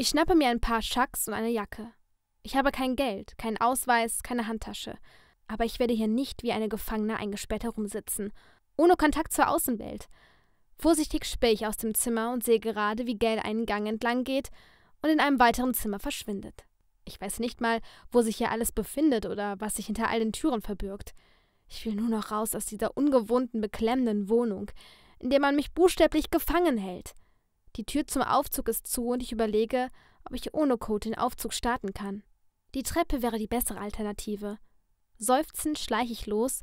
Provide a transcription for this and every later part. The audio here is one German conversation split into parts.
Ich schnappe mir ein paar Schacks und eine Jacke. Ich habe kein Geld, keinen Ausweis, keine Handtasche. Aber ich werde hier nicht wie eine Gefangene eingesperrt herumsitzen, ohne Kontakt zur Außenwelt. Vorsichtig spähe ich aus dem Zimmer und sehe gerade, wie Gail einen Gang entlang geht und in einem weiteren Zimmer verschwindet. Ich weiß nicht mal, wo sich hier alles befindet oder was sich hinter all den Türen verbirgt. Ich will nur noch raus aus dieser ungewohnten, beklemmenden Wohnung, in der man mich buchstäblich gefangen hält. Die Tür zum Aufzug ist zu und ich überlege, ob ich ohne Code den Aufzug starten kann. Die Treppe wäre die bessere Alternative. Seufzend schleiche ich los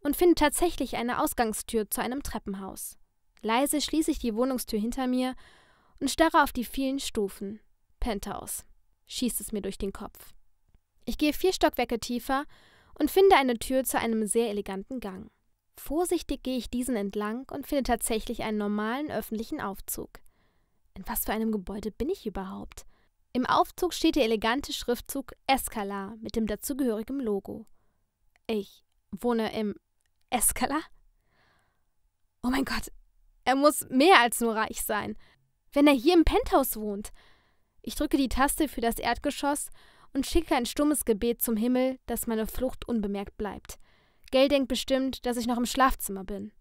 und finde tatsächlich eine Ausgangstür zu einem Treppenhaus. Leise schließe ich die Wohnungstür hinter mir und starre auf die vielen Stufen. Penthouse. Schießt es mir durch den Kopf. Ich gehe vier Stockwerke tiefer und finde eine Tür zu einem sehr eleganten Gang. Vorsichtig gehe ich diesen entlang und finde tatsächlich einen normalen öffentlichen Aufzug. In was für einem Gebäude bin ich überhaupt? Im Aufzug steht der elegante Schriftzug Escala mit dem dazugehörigen Logo. Ich wohne im Escala? Oh mein Gott, er muss mehr als nur reich sein. Wenn er hier im Penthouse wohnt. Ich drücke die Taste für das Erdgeschoss und schicke ein stummes Gebet zum Himmel, dass meine Flucht unbemerkt bleibt. Gell denkt bestimmt, dass ich noch im Schlafzimmer bin.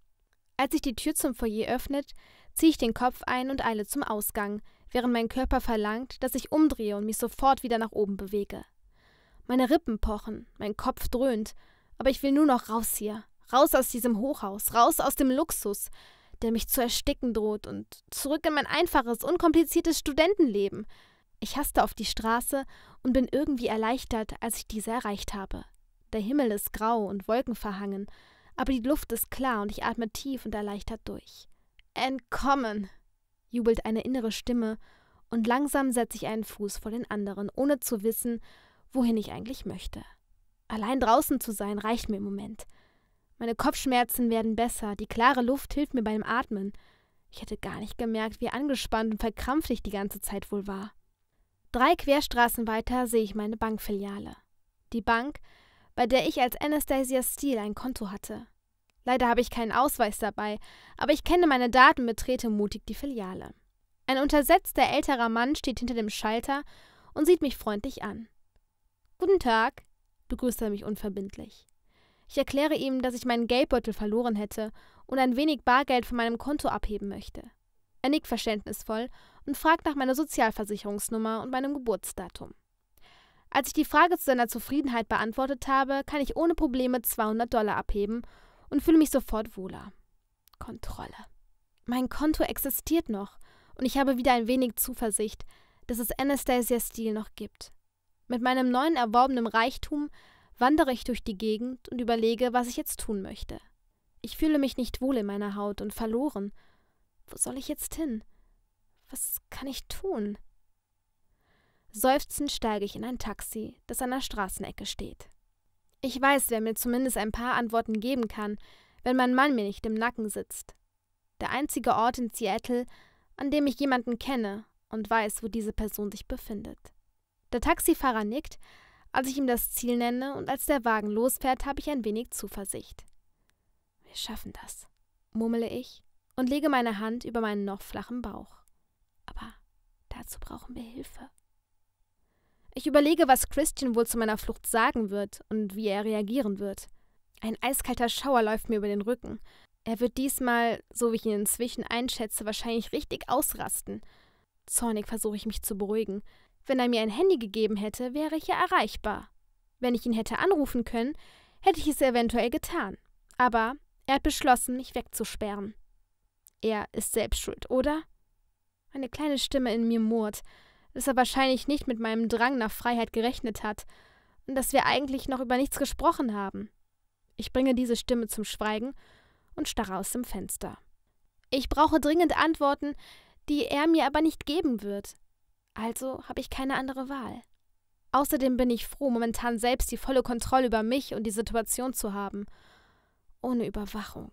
Als sich die Tür zum Foyer öffnet, ziehe ich den Kopf ein und eile zum Ausgang, während mein Körper verlangt, dass ich umdrehe und mich sofort wieder nach oben bewege. Meine Rippen pochen, mein Kopf dröhnt, aber ich will nur noch raus hier, raus aus diesem Hochhaus, raus aus dem Luxus, der mich zu ersticken droht, und zurück in mein einfaches, unkompliziertes Studentenleben. Ich haste auf die Straße und bin irgendwie erleichtert, als ich diese erreicht habe. Der Himmel ist grau und wolkenverhangen, aber die Luft ist klar und ich atme tief und erleichtert durch. Entkommen! jubelt eine innere Stimme, und langsam setze ich einen Fuß vor den anderen, ohne zu wissen, wohin ich eigentlich möchte. Allein draußen zu sein reicht mir im Moment. Meine Kopfschmerzen werden besser, die klare Luft hilft mir beim Atmen. Ich hätte gar nicht gemerkt, wie angespannt und verkrampft ich die ganze Zeit wohl war. Drei Querstraßen weiter sehe ich meine Bankfiliale. Die Bank, bei der ich als Anastasia Steele ein Konto hatte. Leider habe ich keinen Ausweis dabei, aber ich kenne meine Daten, betrete mutig die Filiale. Ein untersetzter älterer Mann steht hinter dem Schalter und sieht mich freundlich an. Guten Tag, begrüßt er mich unverbindlich. Ich erkläre ihm, dass ich meinen Geldbeutel verloren hätte und ein wenig Bargeld von meinem Konto abheben möchte. Er nickt verständnisvoll und fragt nach meiner Sozialversicherungsnummer und meinem Geburtsdatum. Als ich die Frage zu seiner Zufriedenheit beantwortet habe, kann ich ohne Probleme 200 Dollar abheben und fühle mich sofort wohler. Kontrolle. Mein Konto existiert noch und ich habe wieder ein wenig Zuversicht, dass es Anastasia Steel noch gibt. Mit meinem neuen erworbenen Reichtum wandere ich durch die Gegend und überlege, was ich jetzt tun möchte. Ich fühle mich nicht wohl in meiner Haut und verloren. Wo soll ich jetzt hin? Was kann ich tun? Seufzend steige ich in ein Taxi, das an der Straßenecke steht. Ich weiß, wer mir zumindest ein paar Antworten geben kann, wenn mein Mann mir nicht im Nacken sitzt. Der einzige Ort in Seattle, an dem ich jemanden kenne und weiß, wo diese Person sich befindet. Der Taxifahrer nickt, als ich ihm das Ziel nenne, und als der Wagen losfährt, habe ich ein wenig Zuversicht. Wir schaffen das, murmle ich und lege meine Hand über meinen noch flachen Bauch. Aber dazu brauchen wir Hilfe. Ich überlege, was Christian wohl zu meiner Flucht sagen wird und wie er reagieren wird. Ein eiskalter Schauer läuft mir über den Rücken. Er wird diesmal, so wie ich ihn inzwischen einschätze, wahrscheinlich richtig ausrasten. Zornig versuche ich mich zu beruhigen. Wenn er mir ein Handy gegeben hätte, wäre ich ja erreichbar. Wenn ich ihn hätte anrufen können, hätte ich es eventuell getan. Aber er hat beschlossen, mich wegzusperren. Er ist selbst schuld, oder? Eine kleine Stimme in mir murrt dass er wahrscheinlich nicht mit meinem Drang nach Freiheit gerechnet hat und dass wir eigentlich noch über nichts gesprochen haben. Ich bringe diese Stimme zum Schweigen und starre aus dem Fenster. Ich brauche dringend Antworten, die er mir aber nicht geben wird. Also habe ich keine andere Wahl. Außerdem bin ich froh, momentan selbst die volle Kontrolle über mich und die Situation zu haben, ohne Überwachung.